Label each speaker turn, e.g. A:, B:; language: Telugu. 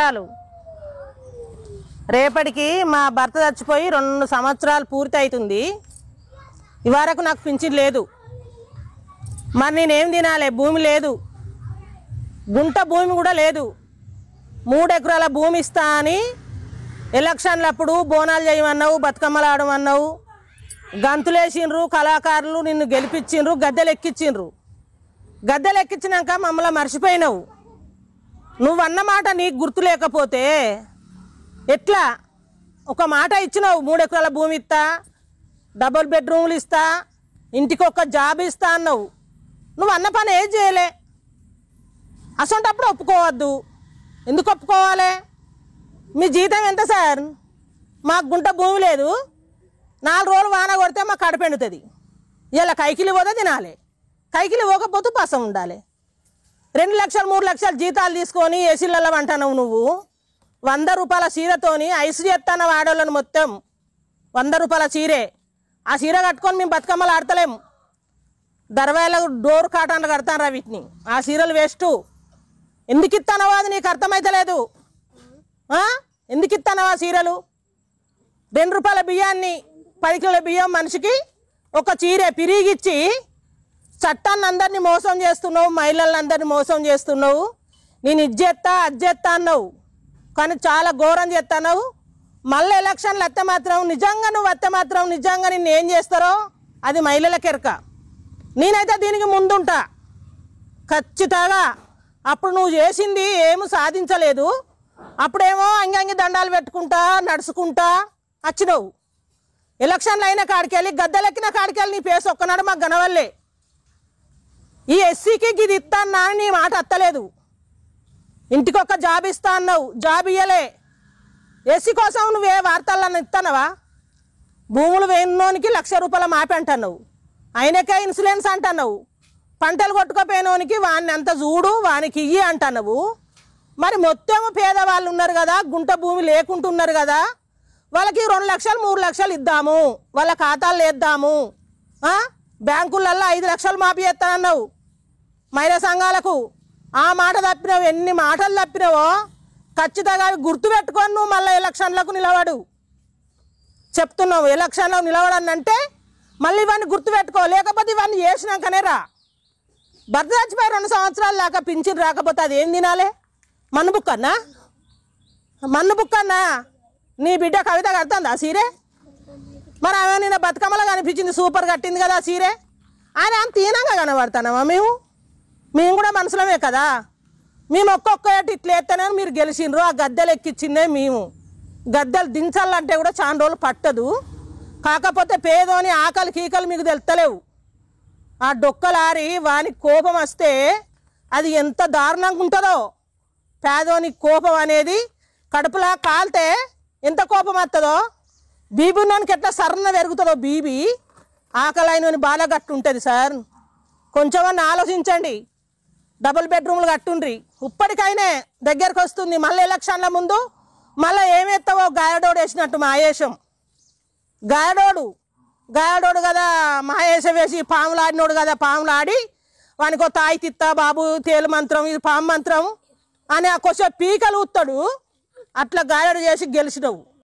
A: సంవత్సరాలు రేపటికి మా భర్త చచ్చిపోయి రెండు సంవత్సరాలు పూర్తి అవుతుంది ఇవరకు నాకు పింఛన్ లేదు మరి నేనేం తినాలి భూమి లేదు గుంట భూమి కూడా లేదు మూడు ఎకరాల భూమి ఇస్తా అని ఎలక్షన్లప్పుడు బోనాలు చేయమన్నావు ఆడమన్నావు గంతులేసిండ్రు కళాకారులు నిన్ను గెలిపించిండ్రు గద్దెలు ఎక్కించిండ్రు గద్దెలు ఎక్కించినాక మమ్మల్ని మర్చిపోయినావు నువ్వన్నమాట నీకు గుర్తు లేకపోతే ఎట్లా ఒక మాట ఇచ్చినావు మూడు ఎకరాల భూమి ఇస్తా డబుల్ బెడ్రూమ్లు ఇస్తా ఇంటికి ఒక జాబ్ ఇస్తా అన్నావు నువ్వు అన్న పని ఏం చేయలే అసొంటప్పుడు ఒప్పుకోవద్దు ఎందుకు ఒప్పుకోవాలి మీ జీతం ఎంత సార్ మాకు గుంట భూమి లేదు నాలుగు రోజులు వాన కొడితే మాకు కడపెండుతుంది ఇలా కైకిలి పోతే తినాలి కైకిలి పోకపోతే పసం ఉండాలి రెండు లక్షలు మూడు లక్షలు జీతాలు తీసుకొని ఏసీలలో అంటున్నావు నువ్వు వంద రూపాయల చీరతోని ఐసు చేస్తాను వాడోళ్ళని మొత్తం వంద రూపాయల చీరే ఆ చీర కట్టుకొని మేము బతుకమ్మలు ఆడతలేము దర్వాయలకు డోర్ కాటాన్లు కడతాను వీటిని ఆ చీరలు వేస్ట్ ఎందుకు ఇస్తానవా అది నీకు అర్థమవుతలేదు ఎందుకు ఇస్తానవా చీరలు రెండు రూపాయల బియ్యాన్ని పది కిలోల బియ్యం మనిషికి ఒక చీరే పిరిగిచ్చి చట్టాన్ని అందరినీ మోసం చేస్తున్నావు అందరినీ మోసం చేస్తున్నావు నేను ఇది చేస్తా అది చేస్తా అన్నావు కానీ చాలా ఘోరం చేస్తున్నావు మళ్ళీ ఎలక్షన్లు అత్త మాత్రం నిజంగా నువ్వు అత్త మాత్రం నిజంగా నిన్ను ఏం చేస్తారో అది మహిళల కెరక నేనైతే దీనికి ముందుంటా ఖచ్చితంగా అప్పుడు నువ్వు చేసింది ఏమి సాధించలేదు అప్పుడేమో అంగంగి దండాలు పెట్టుకుంటా నడుచుకుంటా వచ్చినావు ఎలక్షన్లు అయిన కాడికెళ్ళి గద్దెలెక్కిన కాడికెళ్ళి నీ పేసు ఒక్కనాడు మాకు గనవల్లే ఈ ఎస్సీకి ఇది ఇస్తానా అని నీ మాట అత్తలేదు ఒక్క జాబ్ ఇస్తా అన్నావు జాబ్ ఇయ్యలే ఎస్సీ కోసం నువ్వు ఏ వార్తలను ఇస్తానవా భూములు వేయనోనికి లక్ష రూపాయల మాపి అంటున్నావు ఆయనకే ఇన్సూరెన్స్ అంటున్నావు పంటలు కొట్టుకోపోయినోనికి వాడిని అంత చూడు వానికి ఇయ్యి అంటున్నావు మరి మొత్తం పేదవాళ్ళు ఉన్నారు కదా గుంట భూమి లేకుంటున్నారు కదా వాళ్ళకి రెండు లక్షలు మూడు లక్షలు ఇద్దాము వాళ్ళ ఖాతాలు వేద్దాము బ్యాంకులల్లో ఐదు లక్షలు మాపి చేస్తానన్నావు మహిళా సంఘాలకు ఆ మాట తప్పినావు ఎన్ని మాటలు తప్పినావో ఖచ్చితంగా అవి గుర్తుపెట్టుకొని నువ్వు మళ్ళీ ఎలక్షన్లకు నిలబడు చెప్తున్నావు ఎలక్షన్లో నిలబడనంటే మళ్ళీ ఇవన్నీ గుర్తుపెట్టుకో లేకపోతే ఇవన్నీ చేసినాకనే రా భర్త రెండు సంవత్సరాలు లేక పింఛన్ రాకపోతే అది ఏం తినాలి మన్ను బుక్కన్నా మన్ను బుక్కన్నా నీ బిడ్డ కవిత ఆ సీరే మరి ఆమె నిన్న బతుకమ్మలో కనిపించింది సూపర్ కట్టింది కదా సీరే ఆయన అంత ఈనంగా కనబడతానమ్మా మేము మేము కూడా మనుషులమే కదా మేము ఒక్కొక్కటి ఇట్లా ఎత్తనే మీరు గెలిచిండ్రు ఆ గద్దెలు ఎక్కించిందే మేము గద్దెలు దించాలంటే కూడా చాలా రోజులు పట్టదు కాకపోతే పేదోని ఆకలి కీకలు మీకు తెలుతలేవు ఆ డొక్కలారి వాని కోపం వస్తే అది ఎంత దారుణంగా ఉంటుందో పేదోని కోపం అనేది కడుపులా కాల్తే ఎంత కోపం వస్తుందో బీబీ ఉన్నానికి ఎట్లా సరణ పెరుగుతుందో బీబీ ఆకలి అయిన బాలగట్టు ఉంటుంది సార్ కొంచెమన్నా ఆలోచించండి డబుల్ బెడ్రూమ్లు కట్టుండ్రి ఇప్పటికైనా దగ్గరకు వస్తుంది మళ్ళీ ఎలక్షన్ల ముందు మళ్ళీ ఏమెత్తావో గాయడోడు వేసినట్టు మహేషం గాయడోడు గాయడోడు కదా మహేష వేసి పాములు ఆడినోడు కదా పాములు ఆడి వానికి తాయి తిత్త బాబు తేలు మంత్రం ఇది పాము మంత్రం అని ఆ కొంచెం పీకలు ఊత్తాడు అట్లా గాయడు చేసి గెలిచినవు